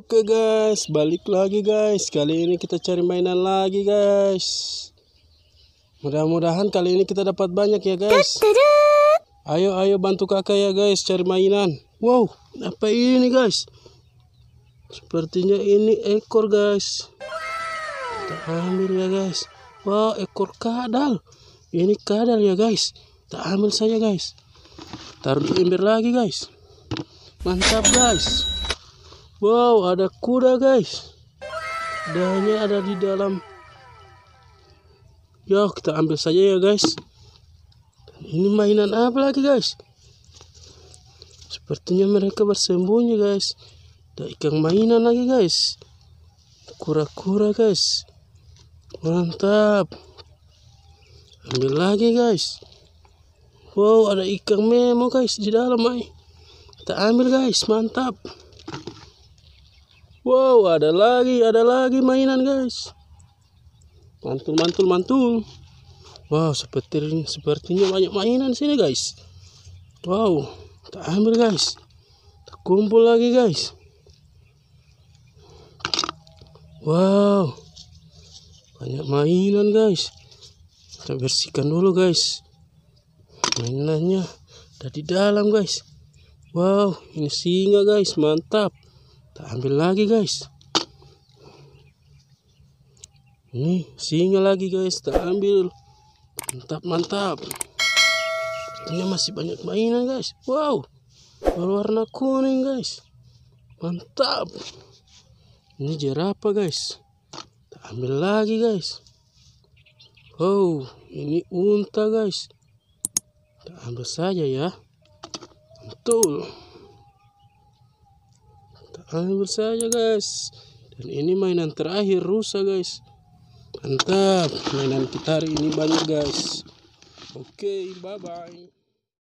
Oke guys, balik lagi guys. Kali ini kita cari mainan lagi guys. Mudah-mudahan kali ini kita dapat banyak ya guys. Ayo ayo bantu kakak ya guys cari mainan. Wow, apa ini guys? Sepertinya ini ekor guys. Kita ambil ya guys. Wow, ekor kadal. Ini kadal ya guys. Kita ambil saja guys. Taruh di ember lagi guys. Mantap guys. Wow, ada kuda guys. Dahnya ada di dalam. Yo, kita ambil saja ya guys. Ini mainan apa lagi guys? Sepertinya mereka bersembunyi guys. Ada ikan mainan lagi guys. Kura-kura guys. Mantap. Ambil lagi guys. Wow, ada ikan memo guys di dalam ay. Eh. Kita ambil guys, mantap. Wow, ada lagi, ada lagi mainan, guys. Mantul, mantul, mantul. Wow, sepertinya sepertinya banyak mainan sini, guys. Wow, tak ambil, guys. Tak kumpul lagi, guys. Wow. Banyak mainan, guys. Kita bersihkan dulu, guys. Mainannya ada di dalam, guys. Wow, ini singa, guys. Mantap kita ambil lagi guys ini singa lagi guys kita ambil mantap mantap ini masih banyak mainan guys wow berwarna kuning guys mantap ini jerapah guys kita ambil lagi guys Wow ini unta guys kita ambil saja ya betul hancur saja guys dan ini mainan terakhir rusa guys mantap mainan kita hari ini banyak guys oke okay, bye bye